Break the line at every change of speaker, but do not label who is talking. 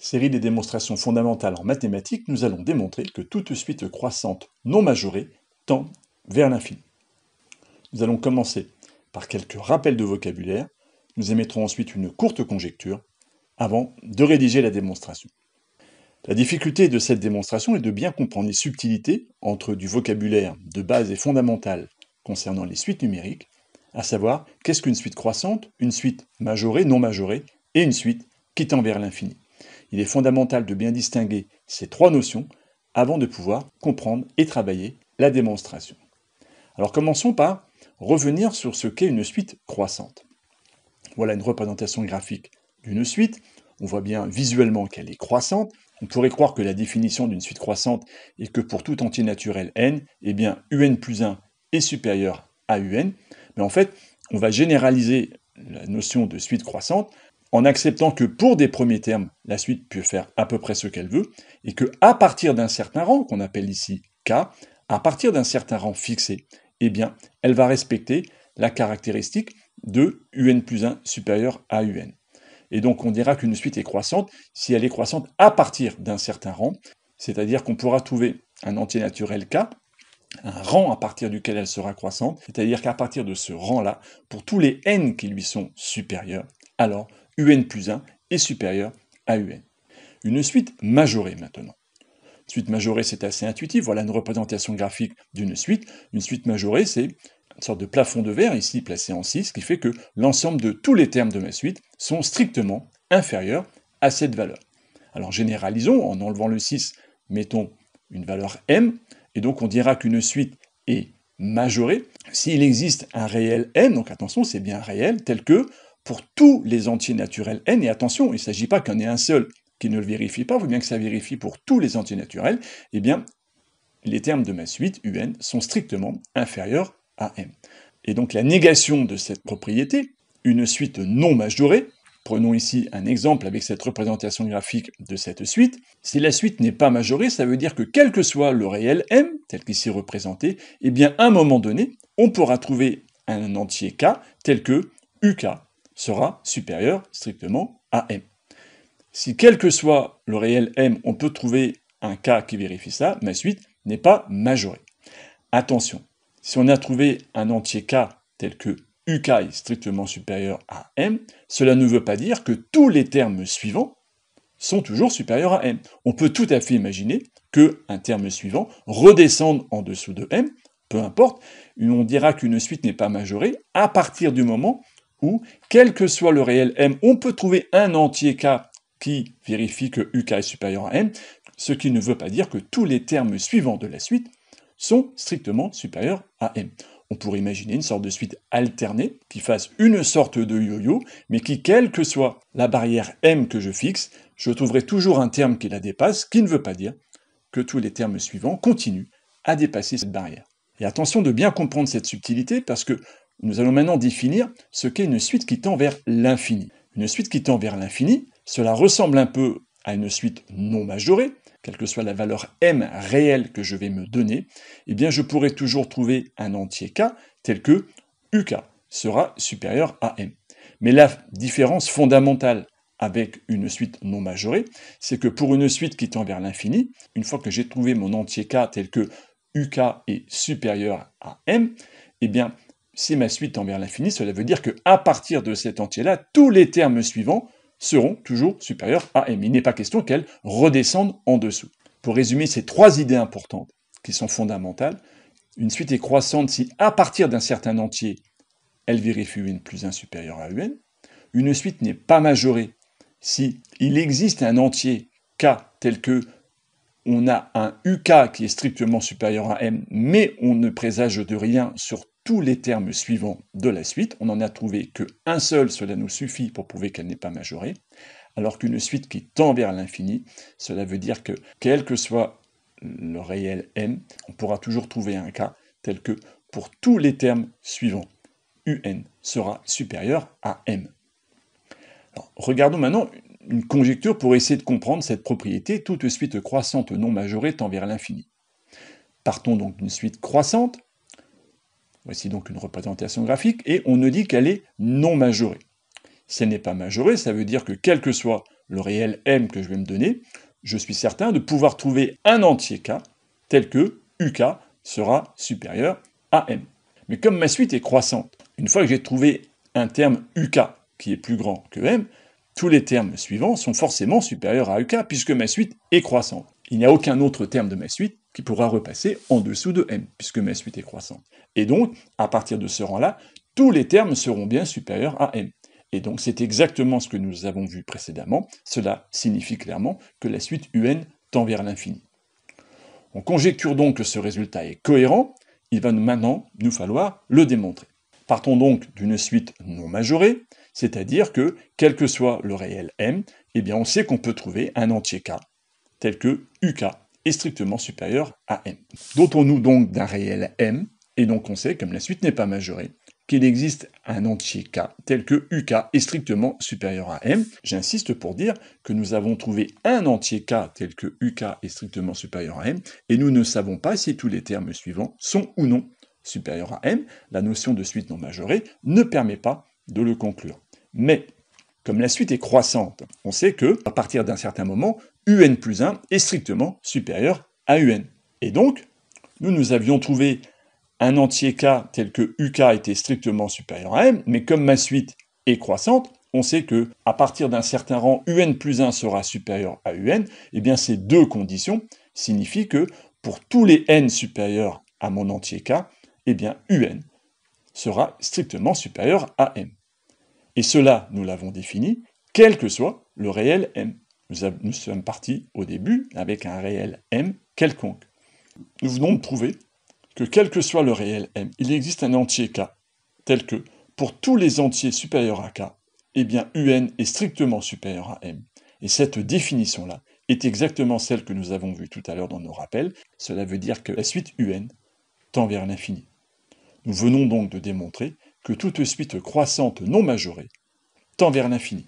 Série des démonstrations fondamentales en mathématiques, nous allons démontrer que toute suite croissante non majorée tend vers l'infini. Nous allons commencer par quelques rappels de vocabulaire, nous émettrons ensuite une courte conjecture avant de rédiger la démonstration. La difficulté de cette démonstration est de bien comprendre les subtilités entre du vocabulaire de base et fondamental concernant les suites numériques, à savoir qu'est-ce qu'une suite croissante, une suite majorée, non majorée, et une suite qui tend vers l'infini il est fondamental de bien distinguer ces trois notions avant de pouvoir comprendre et travailler la démonstration. Alors commençons par revenir sur ce qu'est une suite croissante. Voilà une représentation graphique d'une suite. On voit bien visuellement qu'elle est croissante. On pourrait croire que la définition d'une suite croissante est que pour tout entier naturel n, eh bien un plus 1 est supérieur à un. Mais en fait, on va généraliser la notion de suite croissante en acceptant que pour des premiers termes, la suite peut faire à peu près ce qu'elle veut, et que à partir d'un certain rang, qu'on appelle ici K, à partir d'un certain rang fixé, eh bien, elle va respecter la caractéristique de un plus 1 supérieur à un. Et donc on dira qu'une suite est croissante si elle est croissante à partir d'un certain rang, c'est-à-dire qu'on pourra trouver un entier naturel K, un rang à partir duquel elle sera croissante, c'est-à-dire qu'à partir de ce rang-là, pour tous les n qui lui sont supérieurs, alors UN plus 1 est supérieur à UN. Une suite majorée maintenant. Suite majorée, c'est assez intuitif. Voilà une représentation graphique d'une suite. Une suite majorée, c'est une sorte de plafond de verre ici placé en 6, qui fait que l'ensemble de tous les termes de ma suite sont strictement inférieurs à cette valeur. Alors généralisons, en enlevant le 6, mettons une valeur m, et donc on dira qu'une suite est majorée s'il existe un réel m, donc attention, c'est bien réel, tel que pour tous les entiers naturels n, et attention, il ne s'agit pas qu'un ait un seul qui ne le vérifie pas, il bien que ça vérifie pour tous les entiers naturels, eh bien, les termes de ma suite, un, sont strictement inférieurs à m. Et donc la négation de cette propriété, une suite non majorée, prenons ici un exemple avec cette représentation graphique de cette suite, si la suite n'est pas majorée, ça veut dire que quel que soit le réel m, tel qu'il s'est représenté, eh bien à un moment donné, on pourra trouver un entier k tel que uk sera supérieur strictement à M. Si quel que soit le réel M, on peut trouver un cas qui vérifie ça, ma suite n'est pas majorée. Attention, si on a trouvé un entier K tel que UK est strictement supérieur à M, cela ne veut pas dire que tous les termes suivants sont toujours supérieurs à M. On peut tout à fait imaginer qu'un terme suivant redescende en dessous de M, peu importe, on dira qu'une suite n'est pas majorée à partir du moment où, quel que soit le réel M, on peut trouver un entier K qui vérifie que UK est supérieur à M, ce qui ne veut pas dire que tous les termes suivants de la suite sont strictement supérieurs à M. On pourrait imaginer une sorte de suite alternée qui fasse une sorte de yo-yo, mais qui, quelle que soit la barrière M que je fixe, je trouverai toujours un terme qui la dépasse, qui ne veut pas dire que tous les termes suivants continuent à dépasser cette barrière. Et attention de bien comprendre cette subtilité parce que nous allons maintenant définir ce qu'est une suite qui tend vers l'infini. Une suite qui tend vers l'infini, cela ressemble un peu à une suite non majorée, quelle que soit la valeur m réelle que je vais me donner, eh bien je pourrai toujours trouver un entier k tel que uk sera supérieur à m. Mais la différence fondamentale avec une suite non majorée, c'est que pour une suite qui tend vers l'infini, une fois que j'ai trouvé mon entier k tel que uk est supérieur à m, eh bien si ma suite envers l'infini, cela veut dire que à partir de cet entier-là, tous les termes suivants seront toujours supérieurs à m. Il n'est pas question qu'elle redescendent en dessous. Pour résumer ces trois idées importantes qui sont fondamentales, une suite est croissante si à partir d'un certain entier, elle vérifie un plus 1 supérieur à un. Une suite n'est pas majorée si il existe un entier k tel que on a un uk qui est strictement supérieur à m, mais on ne présage de rien sur les termes suivants de la suite. On en a trouvé qu'un seul, cela nous suffit pour prouver qu'elle n'est pas majorée. Alors qu'une suite qui tend vers l'infini, cela veut dire que quel que soit le réel m on pourra toujours trouver un cas tel que pour tous les termes suivants, un sera supérieur à m. Alors, regardons maintenant une conjecture pour essayer de comprendre cette propriété. Toute suite croissante non majorée tend vers l'infini. Partons donc d'une suite croissante Voici donc une représentation graphique, et on nous dit qu'elle est non majorée. Si elle n'est pas majorée, ça veut dire que quel que soit le réel M que je vais me donner, je suis certain de pouvoir trouver un entier K tel que UK sera supérieur à M. Mais comme ma suite est croissante, une fois que j'ai trouvé un terme UK qui est plus grand que M, tous les termes suivants sont forcément supérieurs à UK puisque ma suite est croissante. Il n'y a aucun autre terme de ma suite qui pourra repasser en dessous de m, puisque ma suite est croissante. Et donc, à partir de ce rang-là, tous les termes seront bien supérieurs à m. Et donc, c'est exactement ce que nous avons vu précédemment. Cela signifie clairement que la suite un tend vers l'infini. On conjecture donc que ce résultat est cohérent. Il va maintenant nous falloir le démontrer. Partons donc d'une suite non majorée, c'est-à-dire que, quel que soit le réel M, eh bien on sait qu'on peut trouver un entier K, tel que UK est strictement supérieur à m. Dotons-nous donc d'un réel m, et donc on sait, comme la suite n'est pas majorée, qu'il existe un entier k tel que uk est strictement supérieur à m. J'insiste pour dire que nous avons trouvé un entier k tel que uk est strictement supérieur à m, et nous ne savons pas si tous les termes suivants sont ou non supérieurs à m. La notion de suite non majorée ne permet pas de le conclure. Mais comme la suite est croissante, on sait que, à partir d'un certain moment, UN plus 1 est strictement supérieur à UN. Et donc, nous, nous avions trouvé un entier K tel que UK était strictement supérieur à M, mais comme ma suite est croissante, on sait que à partir d'un certain rang, UN plus 1 sera supérieur à UN, et eh bien ces deux conditions signifient que pour tous les n supérieurs à mon entier K, et eh bien UN sera strictement supérieur à M. Et cela, nous l'avons défini, quel que soit le réel M. Nous, sommes partis au début avec un réel M quelconque. Nous venons de prouver que quel que soit le réel M, il existe un entier K, tel que pour tous les entiers supérieurs à K, eh bien UN est strictement supérieur à M. Et cette définition-là est exactement celle que nous avons vue tout à l'heure dans nos rappels. Cela veut dire que la suite UN tend vers l'infini. Nous venons donc de démontrer que toute suite croissante non majorée tend vers l'infini.